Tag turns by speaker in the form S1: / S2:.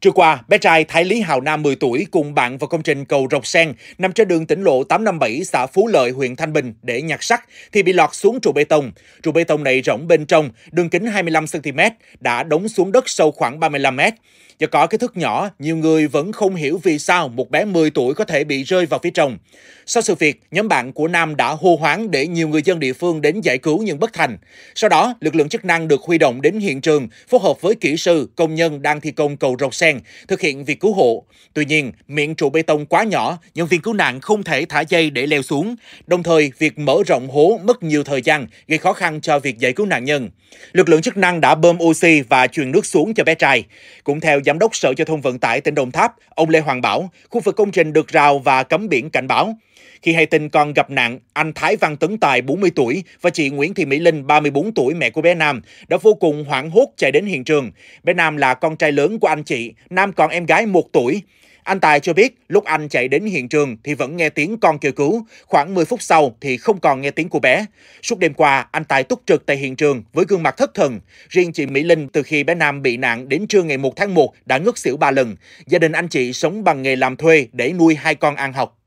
S1: Trưa qua, bé trai Thái Lý Hào Nam 10 tuổi cùng bạn vào công trình cầu rọc Sen nằm trên đường tỉnh lộ 857 xã Phú Lợi, huyện Thanh Bình để nhặt sắt thì bị lọt xuống trụ bê tông. Trụ bê tông này rỗng bên trong, đường kính 25cm, đã đóng xuống đất sâu khoảng 35m. Do có kích thước nhỏ, nhiều người vẫn không hiểu vì sao một bé 10 tuổi có thể bị rơi vào phía trong. Sau sự việc, nhóm bạn của Nam đã hô hoáng để nhiều người dân địa phương đến giải cứu nhưng bất thành. Sau đó, lực lượng chức năng được huy động đến hiện trường, phối hợp với kỹ sư, công nhân đang thi công cầu rọc Sen sen thực hiện việc cứu hộ. Tuy nhiên, miệng trụ bê tông quá nhỏ, nhân viên cứu nạn không thể thả dây để leo xuống. Đồng thời, việc mở rộng hố mất nhiều thời gian, gây khó khăn cho việc giải cứu nạn nhân. Lực lượng chức năng đã bơm oxy và truyền nước xuống cho bé trai. Cũng theo Giám đốc Sở Giao thông Vận tải tỉnh Đồng Tháp, ông Lê Hoàng Bảo, khu vực công trình được rào và cấm biển cảnh báo. Khi hay tin con gặp nạn, anh Thái Văn Tấn Tài 40 tuổi và chị Nguyễn Thị Mỹ Linh 34 tuổi mẹ của bé Nam đã vô cùng hoảng hốt chạy đến hiện trường. Bé Nam là con trai lớn của anh chị, Nam còn em gái 1 tuổi. Anh Tài cho biết lúc anh chạy đến hiện trường thì vẫn nghe tiếng con kêu cứu. Khoảng 10 phút sau thì không còn nghe tiếng của bé. Suốt đêm qua, anh Tài túc trực tại hiện trường với gương mặt thất thần. Riêng chị Mỹ Linh từ khi bé Nam bị nạn đến trưa ngày 1 tháng 1 đã ngất xỉu 3 lần. Gia đình anh chị sống bằng nghề làm thuê để nuôi hai con ăn học.